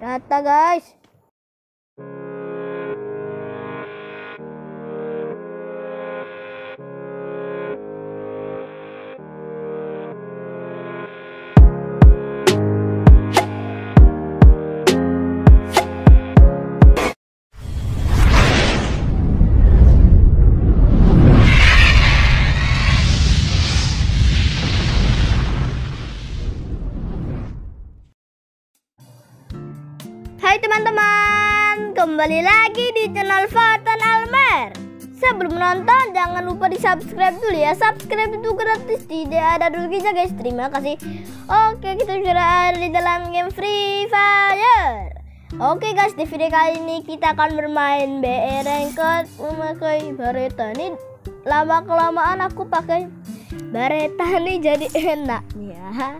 Rata guys. Hai teman-teman, kembali lagi di channel Fatan Almer Sebelum menonton, jangan lupa di subscribe dulu ya Subscribe itu gratis, tidak ada ruginya guys Terima kasih Oke, kita sudah ada di dalam game Free Fire Oke guys, di video kali ini kita akan bermain BR Ranked memakai Baretta Ini lama-kelamaan aku pakai Baretta nih jadi enak ya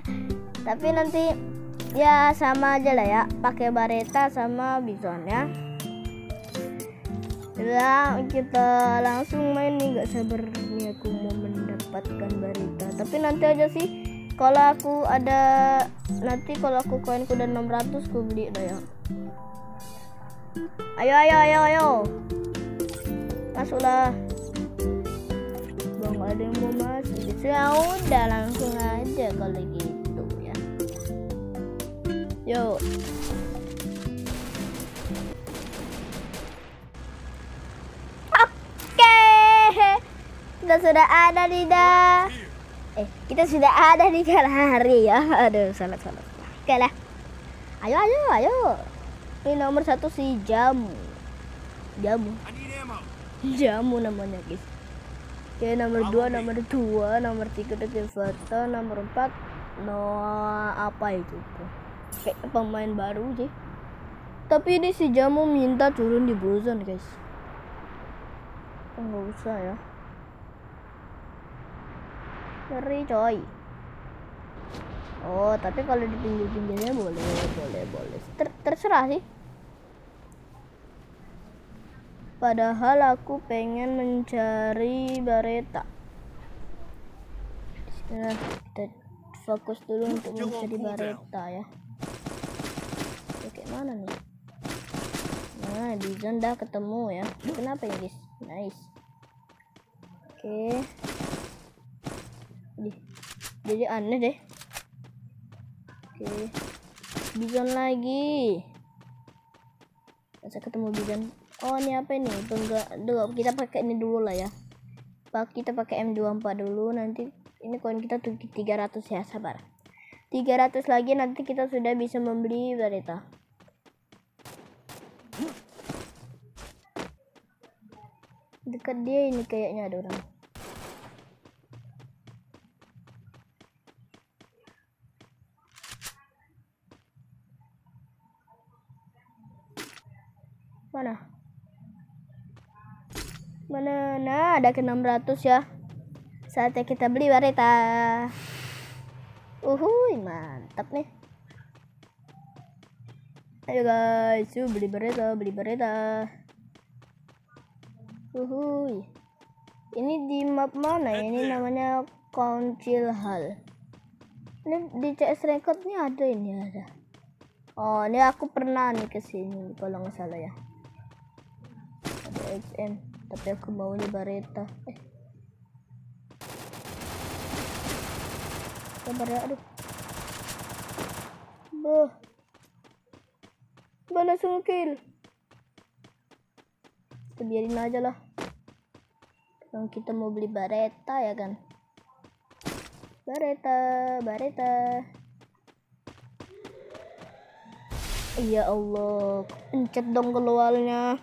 Tapi nanti ya sama aja lah ya pakai bareta sama bison ya. ya kita langsung main nih gak sabar nih aku mau mendapatkan barita tapi nanti aja sih kalau aku ada nanti kalau aku koinku udah 600 ku beli dah ya ayo ayo ayo ayo masuklah bang ada yang mau masuk ya udah langsung aja kalau gitu Yo. Oke. Kita sudah ada di dah. Eh, kita sudah ada di hari ya. Aduh, salah salah. Oke lah. Ayo, ayo, ayo. Ini nomor satu si jamu. Jamu. Jamu namanya, guys. Oke, nomor dua, nomor dua, nomor tiga, nomor foto, nomor empat, no nah, apa itu tuh pemain baru sih tapi ini si jamu minta turun di Busan guys nggak usah ya ngeri coy oh tapi kalau di pinggir-pinggirnya boleh boleh boleh Ter terserah sih padahal aku pengen mencari bareta nah fokus dulu untuk mencari bareta ya mana nih nah di dah ketemu ya kenapa ya guys nice oke okay. jadi aneh deh oke okay. bizon lagi masa ketemu bizon oh ini apa ini Tunggu, dulu kita pakai ini dulu lah ya pak kita pakai M24 dulu nanti ini koin kita tuh 300 ya sabar 300 lagi nanti kita sudah bisa membeli berita dekat dia ini kayaknya ada orang mana mana nah ada ke 600 ya saatnya kita beli warita uhuy mantap nih ayo guys yuk beli berita beli berita Uhuy. Ini di map mana ya? Ini namanya Council Hall. Ini di CS recordnya ada ini ada. Oh, ini aku pernah nih ke sini kalau nggak salah ya. Ada XM, tapi aku mau di Barita. Eh. Kabar ya, aduh. Buh. Mana sungkil? kita biarin aja lah yang kita mau beli bareta ya kan bareta bareta Iya Allah pencet dong keluarnya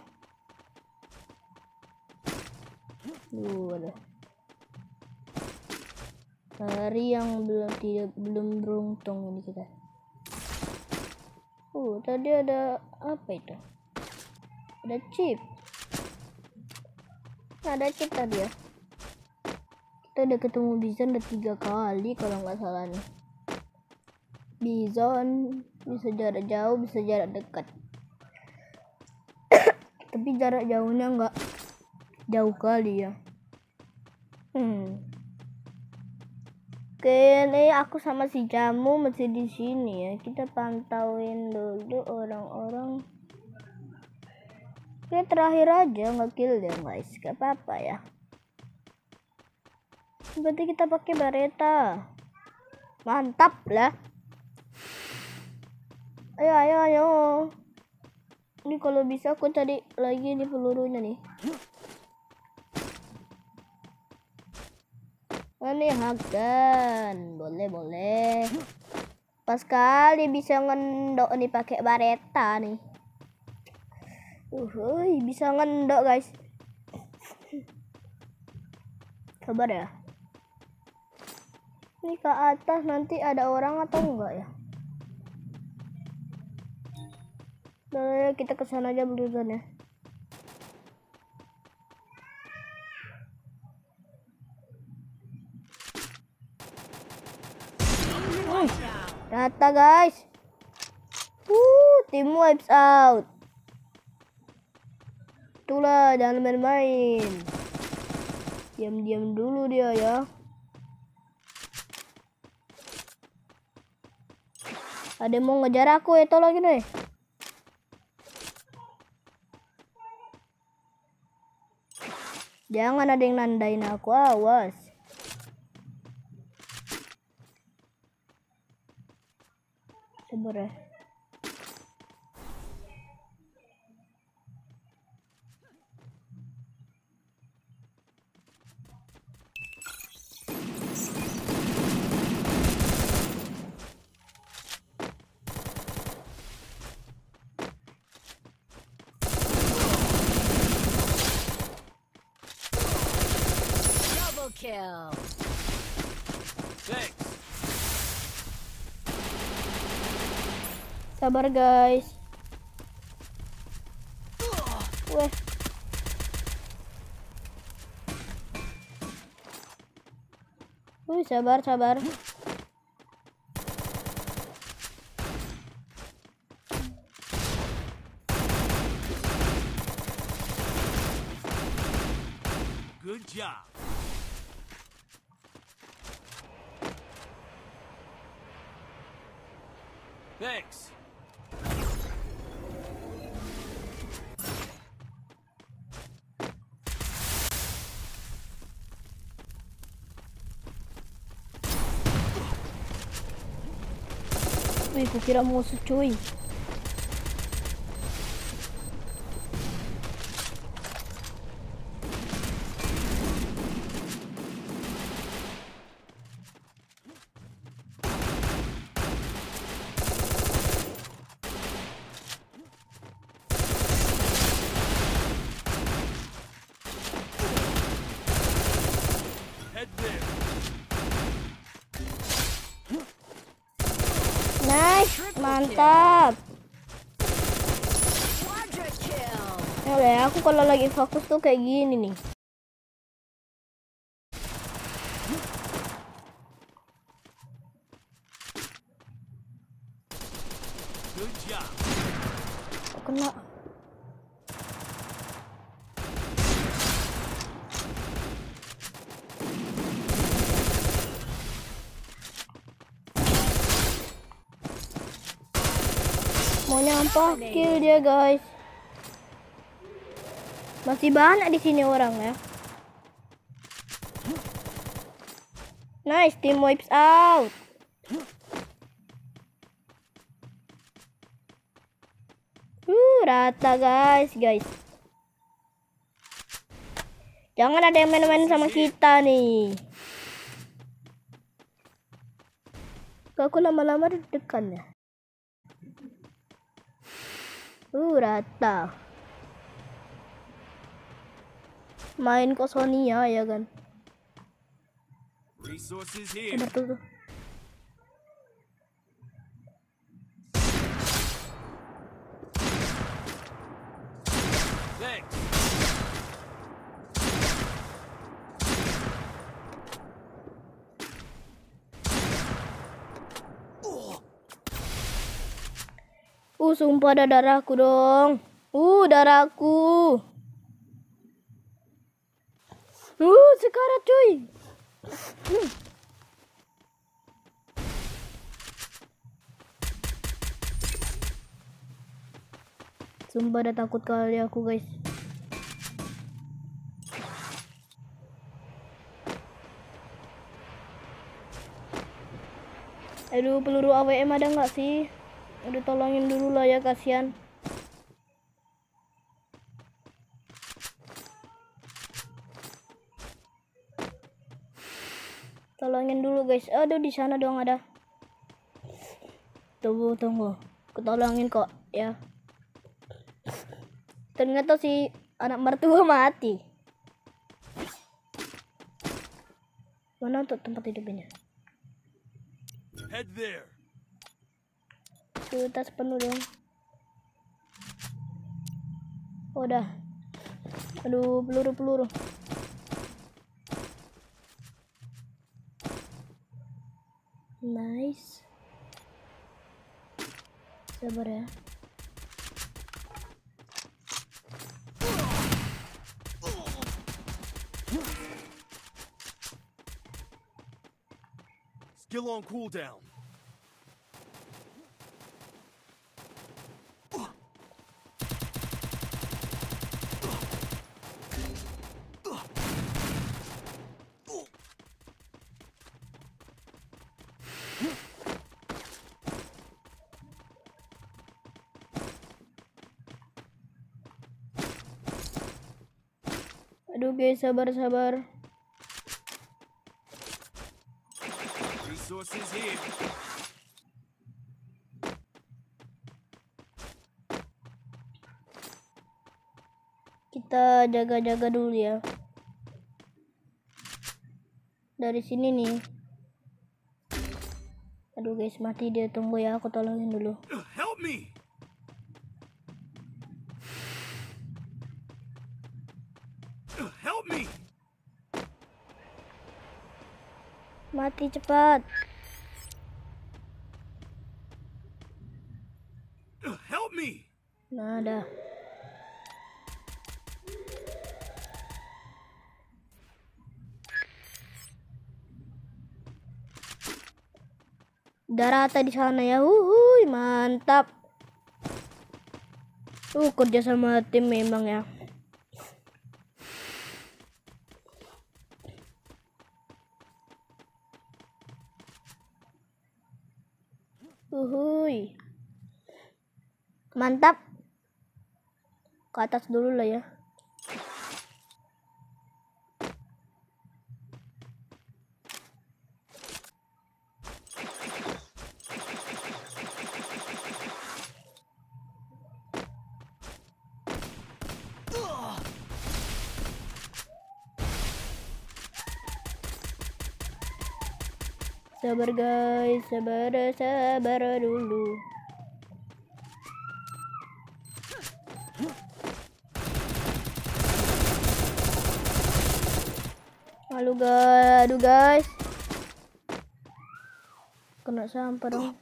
Duh, Hari yang belum tidak belum beruntung ini kita. Uh, tadi ada apa itu? Ada chip ada cerita dia ya? kita udah ketemu Bizon udah tiga kali kalau nggak salah nih Bizon bisa jarak jauh bisa jarak dekat tapi jarak jauhnya nggak jauh kali ya hmm Oke, ini aku sama si Jamu masih di sini ya. Kita pantauin dulu orang-orang ini terakhir aja ngekill dia guys, gak apa-apa ya. Berarti kita pakai bareta Mantap lah. Ayo ayo ayo. Ini kalau bisa aku cari lagi di pelurunya nih. Ini ya, Hagen, boleh boleh. Pas kali bisa ngendok nih pakai bareta nih. Uhuy, bisa ngendok guys. Sabar ya. Ini ke atas nanti ada orang atau enggak ya? Nah, ya, kita ke sana aja beruntun ya. Rata guys. Uh, tim wipes out itulah jangan main-main diam-diam dulu dia ya ada yang mau ngejar aku ya tolongin deh jangan ada yang nandain aku awas sebenernya Sabar guys. Weh. Uh, sabar, sabar. porque era moço Chui. Mantap. Ya, aku kalau lagi fokus tuh kayak gini nih. Mau nyampah kill dia guys. Masih banyak di sini orang ya. Nice, team wipes out. Uh, rata guys, guys. Jangan ada yang main-main sama kita nih. Kok aku lama-lama dekat ya? uh rata main kok Sonia ya kan Resources here. Ada tuh. sumpah ada darahku dong. Uh, darahku. Uh, sekarat cuy. Hmm. Sumpah ada takut kali aku guys. Aduh peluru AWM ada nggak sih? udah tolongin dulu lah ya kasihan tolongin dulu guys aduh di sana dong ada tunggu tunggu ketolongin kok ya ternyata si anak mertua mati mana untuk tempat hidupnya head there tas penuh dong udah aduh peluru peluru nice sabar ya Skill on cooldown. oke sabar sabar kita jaga-jaga dulu ya dari sini nih aduh guys mati dia tunggu ya aku tolongin dulu mati cepat. Uh, help me. Nah, dah. Udah di sana ya. Uhuy, mantap. Uh, kerja sama tim memang ya. mantap ke atas dulu lah ya sabar guys sabar sabar dulu aduh guys aduh guys kena sampah dong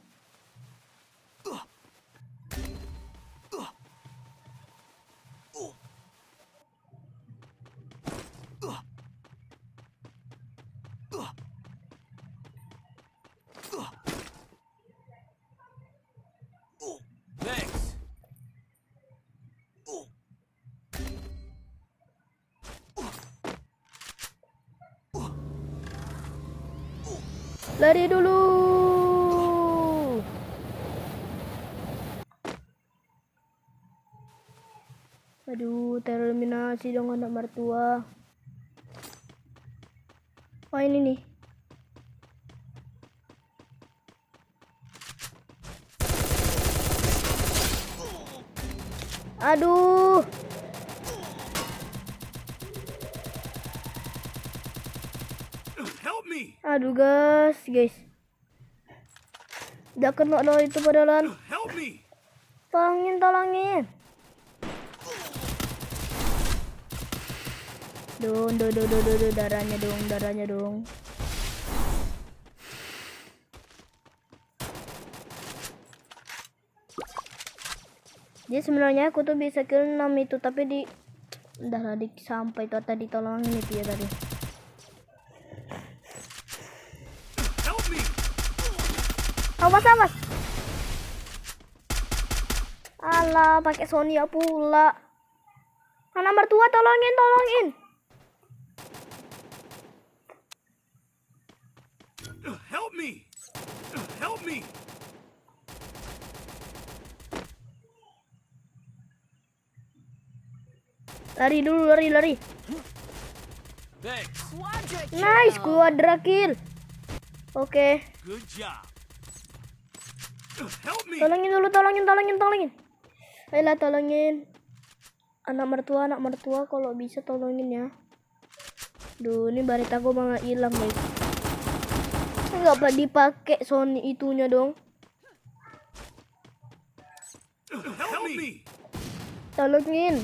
dari dulu. Aduh, tereliminasi dong anak mertua. Oh, ini nih. Aduh. Aduh guys, guys. Udah kena loh itu padahal. Tolongin, tolongin. Dong, dong, dong, dong, dong, darahnya dong, darahnya dong. Jadi sebenarnya aku tuh bisa kill 6 itu tapi di udah tadi sampai tuh tadi tolongin itu ya tadi. Awas awas. Alah, pakai Sony ya pula. Mana mertua tolongin, tolongin. Help me. Help me. Lari dulu, lari, lari. Nice, gua kill. Oke. Okay. Good job. Tolongin dulu, tolongin, tolongin, tolongin. Ayolah tolongin. Anak mertua, anak mertua kalau bisa tolongin ya. Duh, ini barita aku malah hilang, guys. nggak apa dipakai Sony itunya dong. Tolongin.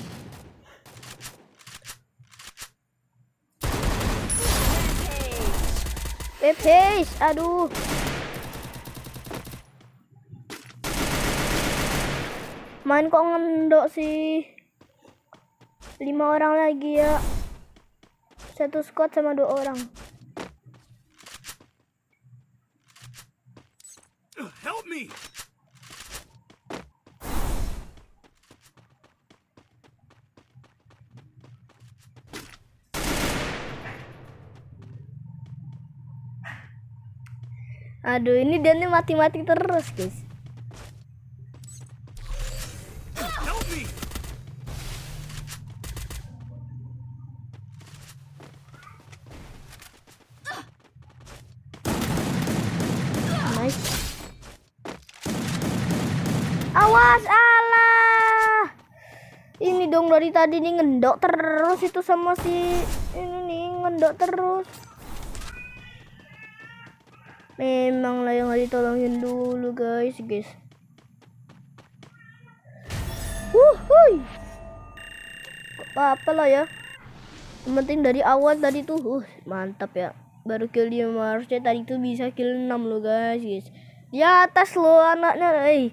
Pepes, aduh. main kok ngendok sih lima orang lagi ya satu squad sama dua orang help me Aduh, ini dia nih mati-mati terus, guys. tadi nih ngendok terus itu sama si ini nih ngendok terus memang lah yang ditolongin dulu guys guys wuhui apa apa lah ya yang penting dari awal tadi tuh uh, mantap ya baru kill dia harusnya tadi tuh bisa kill 6 loh guys guys di atas lo anaknya eh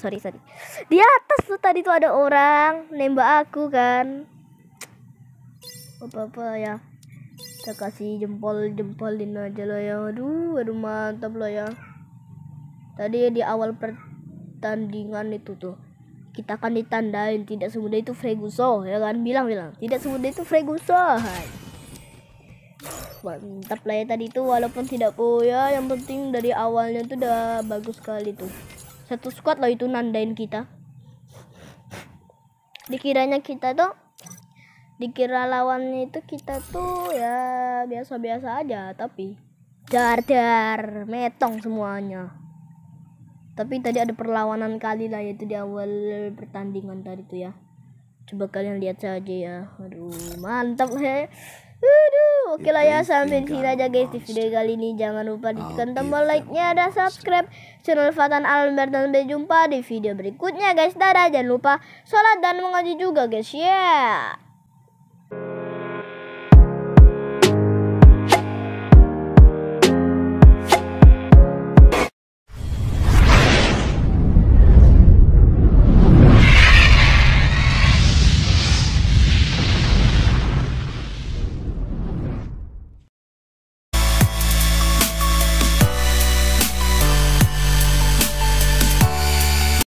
sorry sorry dia tuh tadi tuh ada orang nembak aku kan apa-apa ya kita kasih jempol-jempolin aja lah ya aduh aduh mantap lah ya tadi di awal pertandingan itu tuh kita akan ditandain tidak semudah itu Freguso ya kan bilang bilang tidak semudah itu Freguso mantap lah ya tadi tuh walaupun tidak punya yang penting dari awalnya tuh udah bagus sekali tuh satu squad lah itu nandain kita dikiranya kita tuh dikira lawannya itu kita tuh ya biasa-biasa aja tapi dar-dar metong semuanya tapi tadi ada perlawanan kali lah yaitu di awal pertandingan tadi tuh ya coba kalian lihat saja ya aduh mantap he Aduh, oke lah ya sampai di sini aja guys di video kali ini. Jangan lupa ditekan tombol like-nya dan subscribe channel Fatan Albert dan sampai jumpa di video berikutnya guys. Dadah, jangan lupa sholat dan mengaji juga guys. Yeah.